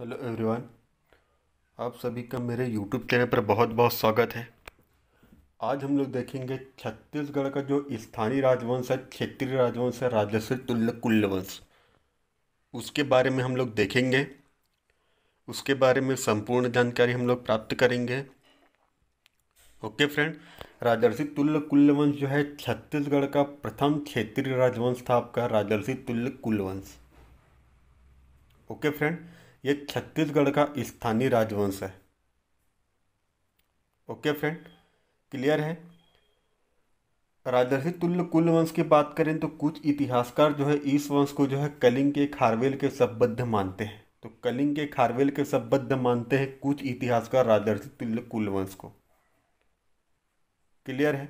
hello everyone आप सभी का मेरे यूट्यूब चैनल पर बहुत बहुत स्वागत है आज हम लोग देखेंगे छत्तीसगढ़ का जो स्थानीय राजवंश है क्षेत्रीय राजवंश है राजस्व तुल्य कुल्ल वंश उसके बारे में हम लोग देखेंगे उसके बारे में संपूर्ण जानकारी हम लोग प्राप्त करेंगे ओके फ्रेंड राजर्षि तुल्य कुल्ल वंश जो है छत्तीसगढ़ का प्रथम क्षेत्रीय राजवंश था आपका राजर्षि तुल्य कुल्ल वंश ओके फ्रेंड ये छत्तीसगढ़ का स्थानीय राजवंश है ओके फ्रेंड क्लियर है राजर्षि तुल्य कुल वंश की बात करें तो कुछ इतिहासकार जो है इस वंश को जो है कलिंग के खारवेल के सबद्ध मानते हैं तो कलिंग के खारवेल के सबद्ध मानते हैं कुछ इतिहासकार राजर्षि तुल्य कुल वंश को क्लियर है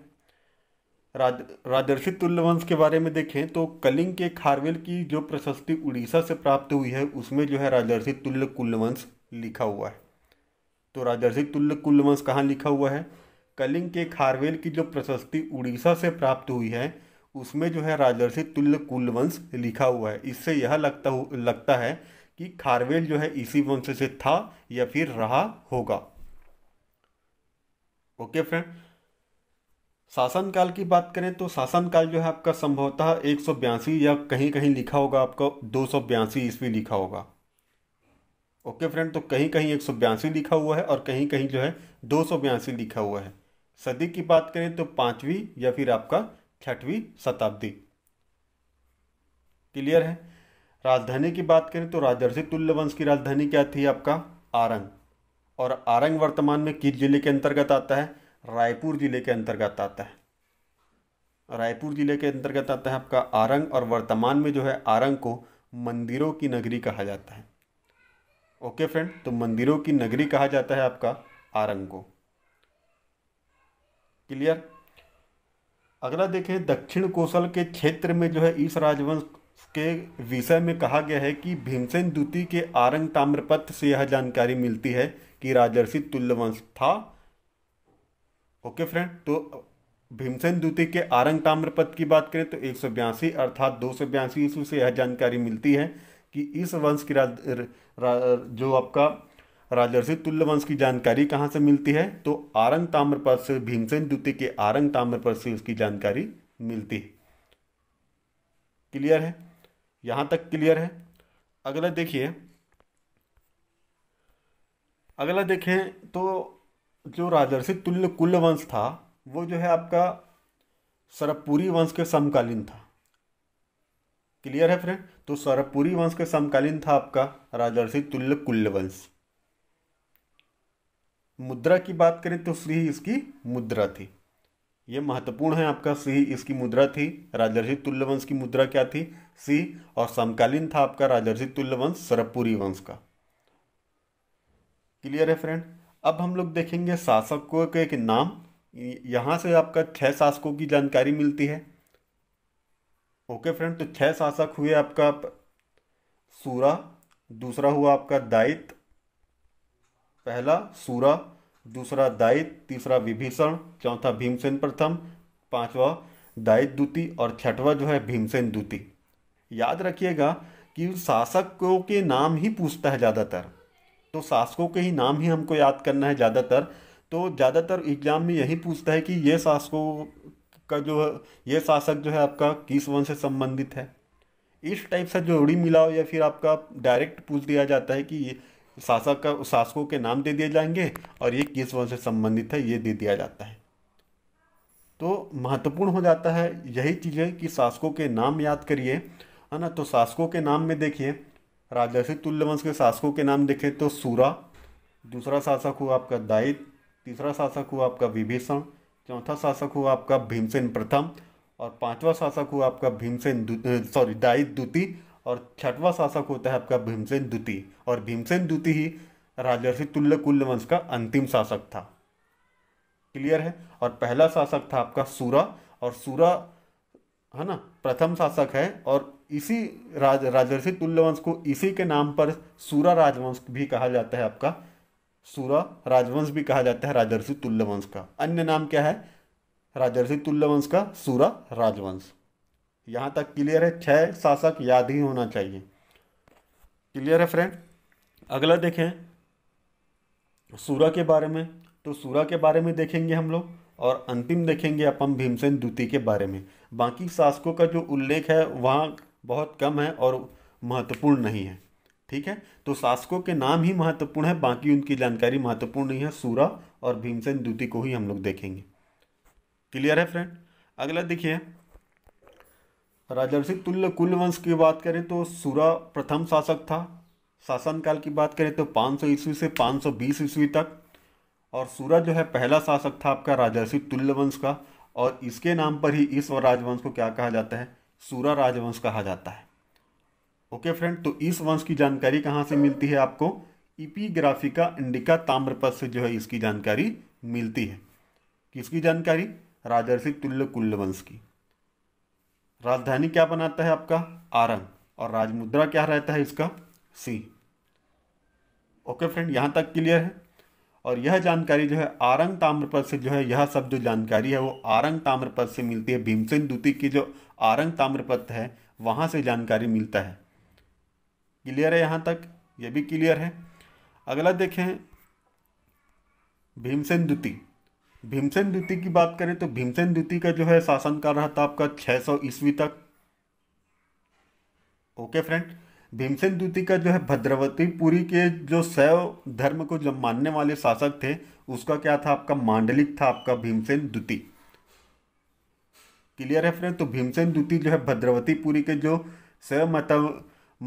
राज राजर्षित तुल्यवंश के बारे में देखें तो कलिंग के खारवेल की जो प्रशस्ति उड़ीसा से प्राप्त हुई है उसमें जो है राजर्षित तुल्य वंश लिखा हुआ है तो राजर्षित तुल्य वंश कहाँ लिखा हुआ है कलिंग के खारवेल की जो प्रशस्ति उड़ीसा से प्राप्त हुई है उसमें जो है राजर्षित तुल्य कुलवंश लिखा हुआ है इससे यह लगता लगता है कि खारवेल जो है इसी वंश से था या फिर रहा होगा ओके फ्रेंड शासनकाल की बात करें तो शासनकाल जो है आपका संभवतः एक या कहीं कहीं लिखा होगा आपका दो सौ ईस्वी लिखा होगा ओके फ्रेंड तो कहीं कहीं एक लिखा हुआ है और कहीं कहीं जो है दो लिखा हुआ है सदी की बात करें तो पांचवी या फिर आपका छठवीं शताब्दी क्लियर है राजधानी की बात करें तो राजर्षि तुल्य वंश की राजधानी क्या थी आपका आरंग और आरंग वर्तमान में किस जिले के अंतर्गत आता है रायपुर ज़िले के अंतर्गत आता है रायपुर ज़िले के अंतर्गत आता है आपका आरंग और वर्तमान में जो है आरंग को मंदिरों की नगरी कहा जाता है ओके फ्रेंड तो मंदिरों की नगरी कहा जाता है आपका आरंग को क्लियर अगला देखें दक्षिण कोसल के क्षेत्र में जो है इस राजवंश के विषय में कहा गया है कि भीमसेन द्वितीय के आरंग ताम्रपत्र से यह जानकारी मिलती है कि राजर्षि तुल्यवंश था ओके फ्रेंड तो भीमसेन द्वितीय के आरंग ताम्रपद की बात करें तो एक अर्थात दो सौ बयासी से यह जानकारी मिलती है कि इस वंश की राज रा, जो आपका राजर्षि तुल्य वंश की जानकारी कहाँ से मिलती है तो आरंग ताम्रपद से भीमसेन द्वितीय के आरंग ताम्रपद से उसकी जानकारी मिलती है क्लियर है यहाँ तक क्लियर है अगला देखिए अगला देखें तो जो राजर्षि तुल्य कुल वंश था वो जो है आपका सरबपुरी वंश के समकालीन था क्लियर है फ्रेंड तो सरबपुरी वंश के समकालीन था आपका राजर्षि तुल्य कुल्य वंश मुद्रा की बात करें तो श्री इसकी मुद्रा थी ये महत्वपूर्ण है आपका सी इसकी मुद्रा थी राजर्षि वंश की मुद्रा क्या थी सी और समकालीन था आपका राजर्षि वंश सरबपुरी वंश का क्लियर है फ्रेंड अब हम लोग देखेंगे शासकों के, एक नाम यहाँ से आपका छः शासकों की जानकारी मिलती है ओके फ्रेंड तो छः शासक हुए आपका सूरा दूसरा हुआ आपका दायित्व पहला सूरा दूसरा दायित्व तीसरा विभीषण चौथा भीमसेन प्रथम पांचवा दायित्व दूती और छठवा जो है भीमसेन दूती याद रखिएगा कि शासकों के नाम ही पूछता है ज़्यादातर तो शासकों के ही नाम ही हमको याद करना है ज़्यादातर तो ज़्यादातर एग्जाम में यही पूछता है कि ये शासकों का जो है ये शासक जो है आपका किस वंश से संबंधित है इस टाइप से जोड़ी मिलाओ या फिर आपका डायरेक्ट पूछ दिया जाता है कि ये शासक का शासकों के नाम दे दिए जाएंगे और ये किस वंश से संबंधित है ये दे दिया जाता है तो महत्वपूर्ण हो जाता है यही चीज़ है कि शासकों के नाम याद करिए है ना तो शासकों के नाम में देखिए राजर्षि तुल्यवंश के शासकों के नाम देखें तो सूरा दूसरा शासक हुआ आपका दाइत तीसरा शासक हुआ आपका विभीषण चौथा शासक हुआ आपका भीमसेन प्रथम और पांचवा शासक हुआ आपका भीमसेन सॉरी दाइत द्वितीय और छठवां शासक होता है आपका भीमसेन द्वितीय और भीमसेन द्वितीय ही राजर्षि तुल्य कुल्य वंश का अंतिम शासक था क्लियर है और पहला शासक था आपका सूरा और सूरा है ना प्रथम शासक है और इसी राज राजर्षि तुल्यवंश को इसी के नाम पर सूरा राजवंश भी कहा जाता है आपका सूरा राजवंश भी कहा जाता है राजर्षि तुल्यवंश का अन्य नाम क्या है राजर्षि तुल्यवंश का सूरा राजवंश यहाँ तक क्लियर है छह शासक याद ही होना चाहिए क्लियर है फ्रेंड अगला देखें सूरा के बारे में तो सूरा के बारे में देखेंगे हम लोग और अंतिम देखेंगे अपन भीमसेन द्वितीय के बारे में बाकी शासकों का जो उल्लेख है वहाँ बहुत कम है और महत्वपूर्ण नहीं है ठीक है तो शासकों के नाम ही महत्वपूर्ण है बाकी उनकी जानकारी महत्वपूर्ण नहीं है सूरा और भीमसेन द्वितीय को ही हम लोग देखेंगे क्लियर है फ्रेंड अगला देखिए राजर्षि तुल्य कुल वंश की बात करें तो सूरा प्रथम शासक था शासनकाल की बात करें तो 500 सौ ईस्वी से 520 सौ ईस्वी तक और सूरा जो है पहला शासक था आपका राजर्षि तुल्य वंश का और इसके नाम पर ही इस राजवंश को क्या कहा जाता है सूरा राजवंश कहा जाता है ओके फ्रेंड तो इस वंश की जानकारी कहाँ से मिलती है आपको इपीग्राफिका इंडिका ताम्रपद से जो है इसकी जानकारी मिलती है किसकी जानकारी राजर्षि तुल्य कुल्ल वंश की राजधानी क्या बनाता है आपका आरंग और राजमुद्रा क्या रहता है इसका सी ओके फ्रेंड यहाँ तक क्लियर है और यह जानकारी जो है आरंग ताम्रपद से जो है यह सब जो जानकारी है वो आरंग ताम्रपद से मिलती है भीमसेन द्वितीय की जो आरंग ताम्रपद है वहाँ से जानकारी मिलता है क्लियर है यहाँ तक यह भी क्लियर है अगला देखें भीमसेन द्वितीय भीमसेन द्वितीय की बात करें तो भीमसेन द्वितीय का जो है शासन रहा था आपका 600 ईस्वी तक ओके फ्रेंड भीमसेन द्वितीय का जो है भद्रवतीपुरी के जो सैव धर्म को जो मानने वाले शासक थे उसका क्या था आपका मांडलिक था आपका भीमसेन द्वितीय क्लियर है फ्रेंड तो भीमसेन द्वितीय जो है भद्रवतीपुरी के जो सैव मत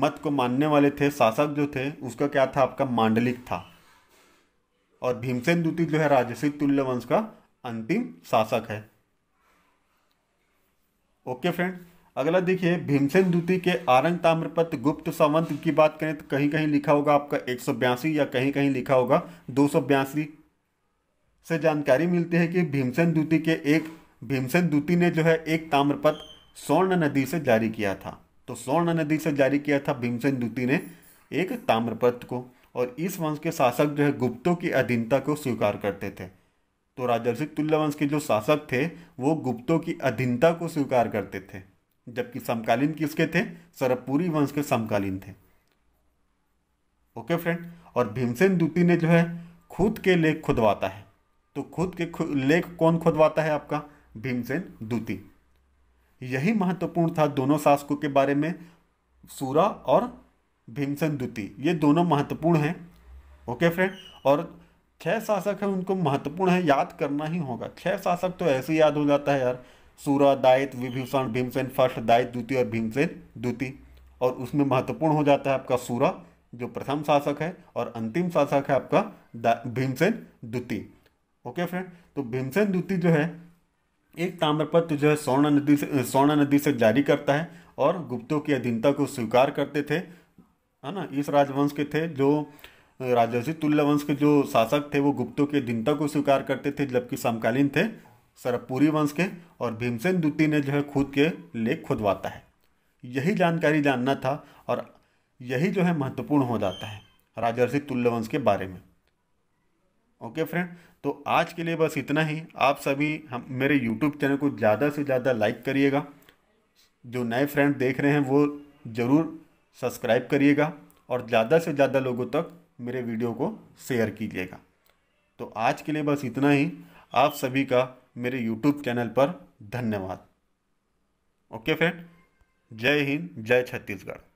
मत को मानने वाले थे शासक जो थे उसका क्या था आपका मांडलिक था और भीमसेन द्वितीय जो है राजसी तुल्य वंश का अंतिम शासक है ओके फ्रेंड अगला देखिए भीमसेन द्वितीय के आरंग ताम्रपत गुप्त सावंत की बात करें तो कहीं कहीं लिखा होगा आपका एक या कहीं कहीं लिखा होगा दो से जानकारी मिलती है कि भीमसेन द्वितीय के एक भीमसेन द्वितीय ने जो है एक ताम्रपत स्वर्ण नदी से जारी किया था तो स्वर्ण नदी से जारी किया था भीमसेन द्वितीय ने एक ताम्रपत को और इस वंश के शासक जो है गुप्तों की अधीनता को स्वीकार करते थे तो राजर्षिक तुल्य वंश के जो शासक थे वो गुप्तों की अधीनता को स्वीकार करते थे जबकि समकालीन किसके थे सरबपुरी वंश के समकालीन थे ओके फ्रेंड और भीमसेन द्वितीय ने जो है खुद के लेख खुदवाता है तो खुद के खु, लेख कौन खुदवाता है आपका भीमसेन द्वितीय यही महत्वपूर्ण था दोनों शासकों के बारे में सूरा और भीमसेन द्वितीय ये दोनों महत्वपूर्ण हैं ओके फ्रेंड और छह शासक हैं उनको महत्वपूर्ण है याद करना ही होगा छह शासक तो ऐसे याद हो जाता है यार सूरा दायित विभीषण भीमसेन फर्स्ट दायित द्वितीय और भीमसेन द्वितीय और उसमें महत्वपूर्ण हो जाता है आपका सूरा जो प्रथम शासक है और अंतिम शासक है आपका भीमसेन द्वितीय ओके फ्रेंड तो भीमसेन द्वितीय जो है एक ताम्रपत्र जो है स्वर्ण नदी से स्वर्ण नदी से जारी करता है और गुप्तों की अधीनता को स्वीकार करते थे है ना इस राजवंश के थे जो राजसी तुल्य वंश के जो शासक थे वो गुप्तों की अधीनता को स्वीकार करते थे जबकि समकालीन थे सरपुरी वंश के और भीमसेन द्वितीय ने जो है खुद के लेख खुदवाता है यही जानकारी जानना था और यही जो है महत्वपूर्ण हो जाता है राजर्षि वंश के बारे में ओके फ्रेंड तो आज के लिए बस इतना ही आप सभी हम मेरे यूट्यूब चैनल को ज़्यादा से ज़्यादा लाइक करिएगा जो नए फ्रेंड देख रहे हैं वो ज़रूर सब्सक्राइब करिएगा और ज़्यादा से ज़्यादा लोगों तक मेरे वीडियो को शेयर कीजिएगा तो आज के लिए बस इतना ही आप सभी का मेरे यूट्यूब चैनल पर धन्यवाद ओके फ्रेंड जय हिंद जय छत्तीसगढ़